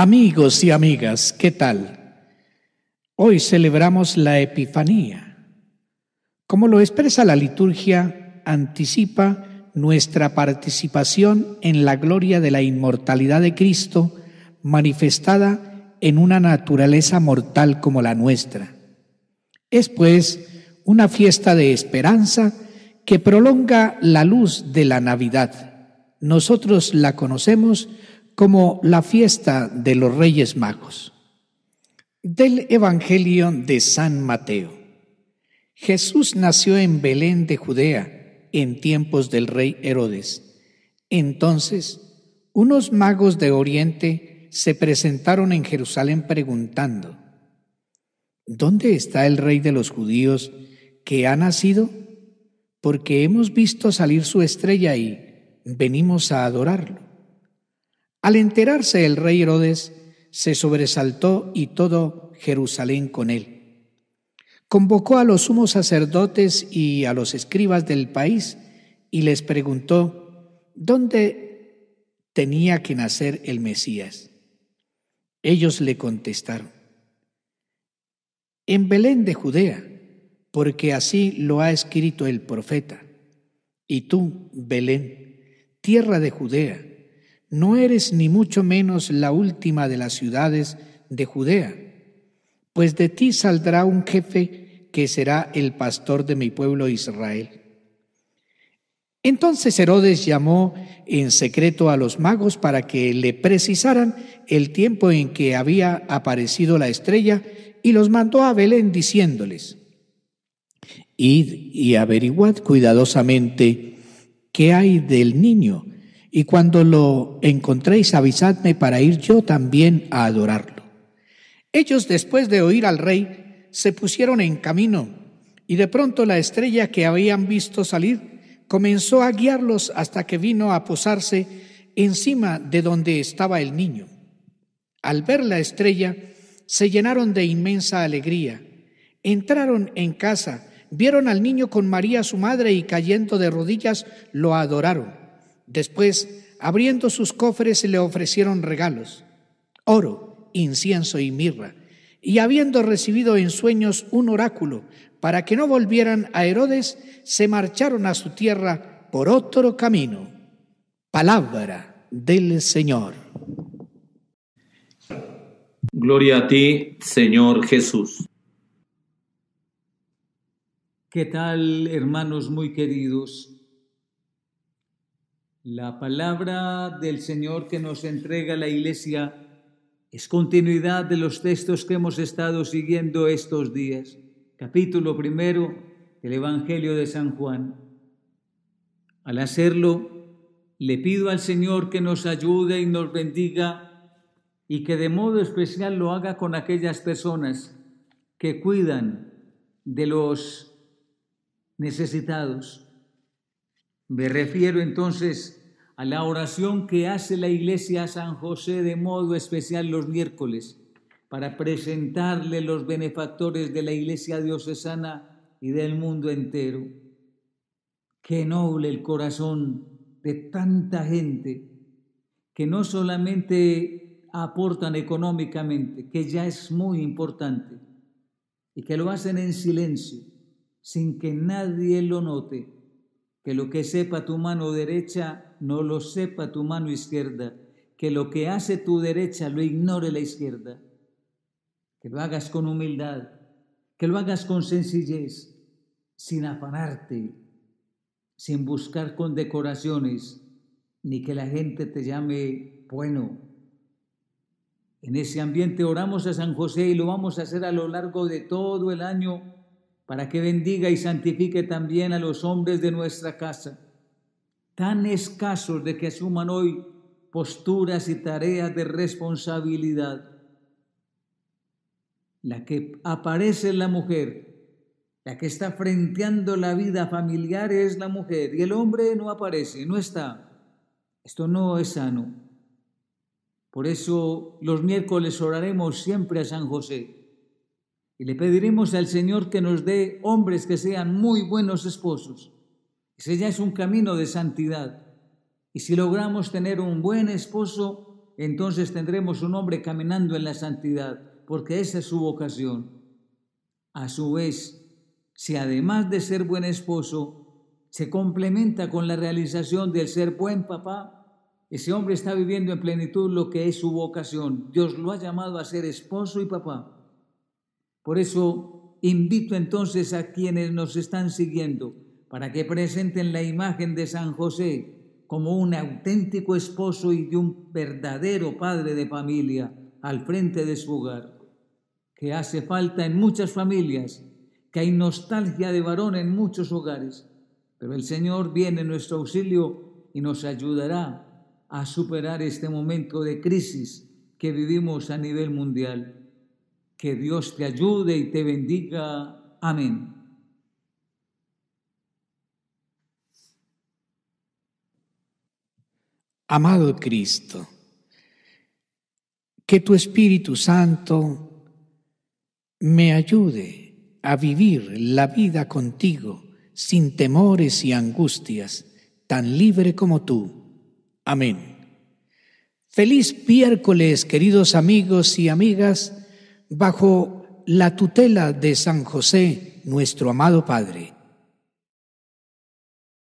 Amigos y amigas, ¿qué tal? Hoy celebramos la Epifanía. Como lo expresa la liturgia, anticipa nuestra participación en la gloria de la inmortalidad de Cristo manifestada en una naturaleza mortal como la nuestra. Es pues una fiesta de esperanza que prolonga la luz de la Navidad. Nosotros la conocemos como la fiesta de los Reyes Magos. Del Evangelio de San Mateo. Jesús nació en Belén de Judea en tiempos del rey Herodes. Entonces, unos magos de Oriente se presentaron en Jerusalén preguntando, ¿Dónde está el rey de los judíos que ha nacido? Porque hemos visto salir su estrella y venimos a adorarlo. Al enterarse el rey Herodes, se sobresaltó y todo Jerusalén con él. Convocó a los sumos sacerdotes y a los escribas del país y les preguntó dónde tenía que nacer el Mesías. Ellos le contestaron, en Belén de Judea, porque así lo ha escrito el profeta. Y tú, Belén, tierra de Judea, no eres ni mucho menos la última de las ciudades de Judea, pues de ti saldrá un jefe que será el pastor de mi pueblo Israel. Entonces Herodes llamó en secreto a los magos para que le precisaran el tiempo en que había aparecido la estrella y los mandó a Belén diciéndoles, Id y averiguad cuidadosamente qué hay del niño y cuando lo encontréis avisadme para ir yo también a adorarlo. Ellos, después de oír al rey, se pusieron en camino, y de pronto la estrella que habían visto salir comenzó a guiarlos hasta que vino a posarse encima de donde estaba el niño. Al ver la estrella, se llenaron de inmensa alegría. Entraron en casa, vieron al niño con María su madre y cayendo de rodillas lo adoraron. Después, abriendo sus cofres, le ofrecieron regalos, oro, incienso y mirra, y habiendo recibido en sueños un oráculo para que no volvieran a Herodes, se marcharon a su tierra por otro camino. Palabra del Señor. Gloria a ti, Señor Jesús. ¿Qué tal, hermanos muy queridos? La palabra del Señor que nos entrega la Iglesia es continuidad de los textos que hemos estado siguiendo estos días. Capítulo primero del Evangelio de San Juan. Al hacerlo, le pido al Señor que nos ayude y nos bendiga y que de modo especial lo haga con aquellas personas que cuidan de los necesitados me refiero entonces a la oración que hace la iglesia a San José de modo especial los miércoles para presentarle los benefactores de la iglesia diocesana y del mundo entero. Qué noble el corazón de tanta gente que no solamente aportan económicamente, que ya es muy importante, y que lo hacen en silencio, sin que nadie lo note que lo que sepa tu mano derecha no lo sepa tu mano izquierda, que lo que hace tu derecha lo ignore la izquierda, que lo hagas con humildad, que lo hagas con sencillez, sin afanarte, sin buscar con decoraciones ni que la gente te llame bueno. En ese ambiente oramos a San José y lo vamos a hacer a lo largo de todo el año para que bendiga y santifique también a los hombres de nuestra casa, tan escasos de que asuman hoy posturas y tareas de responsabilidad. La que aparece en la mujer, la que está frenteando la vida familiar es la mujer y el hombre no aparece, no está. Esto no es sano. Por eso los miércoles oraremos siempre a San José y le pediremos al Señor que nos dé hombres que sean muy buenos esposos. Ese ya es un camino de santidad. Y si logramos tener un buen esposo, entonces tendremos un hombre caminando en la santidad, porque esa es su vocación. A su vez, si además de ser buen esposo, se complementa con la realización del ser buen papá, ese hombre está viviendo en plenitud lo que es su vocación. Dios lo ha llamado a ser esposo y papá. Por eso invito entonces a quienes nos están siguiendo para que presenten la imagen de San José como un auténtico esposo y de un verdadero padre de familia al frente de su hogar, que hace falta en muchas familias, que hay nostalgia de varón en muchos hogares, pero el Señor viene en nuestro auxilio y nos ayudará a superar este momento de crisis que vivimos a nivel mundial. Que Dios te ayude y te bendiga. Amén. Amado Cristo, que tu Espíritu Santo me ayude a vivir la vida contigo sin temores y angustias, tan libre como tú. Amén. Feliz miércoles, queridos amigos y amigas bajo la tutela de San José, nuestro amado Padre,